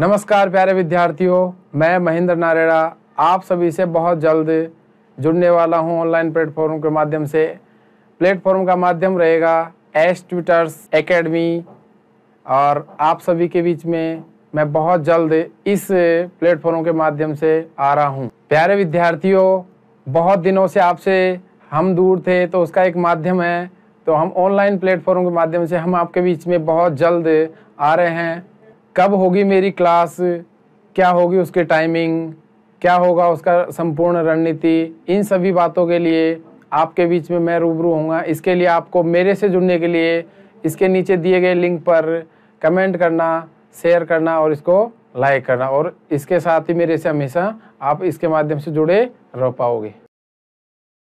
नमस्कार प्यारे विद्यार्थियों मैं महेंद्र नारेड़ा आप सभी से बहुत जल्द जुड़ने वाला हूं ऑनलाइन प्लेटफॉर्म के माध्यम से प्लेटफॉर्म का माध्यम रहेगा एस ट्विटर्स एकेडमी और आप सभी के बीच में मैं बहुत जल्द इस प्लेटफॉर्म के माध्यम से आ रहा हूं प्यारे विद्यार्थियों बहुत दिनों से आपसे हम दूर थे तो उसका एक माध्यम है तो हम ऑनलाइन प्लेटफॉर्म के माध्यम से हम आपके बीच में बहुत जल्द आ रहे हैं कब होगी मेरी क्लास क्या होगी उसके टाइमिंग क्या होगा उसका संपूर्ण रणनीति इन सभी बातों के लिए आपके बीच में मैं रूबरू होऊंगा इसके लिए आपको मेरे से जुड़ने के लिए इसके नीचे दिए गए लिंक पर कमेंट करना शेयर करना और इसको लाइक करना और इसके साथ ही मेरे से हमेशा आप इसके माध्यम से जुड़े रह पाओगे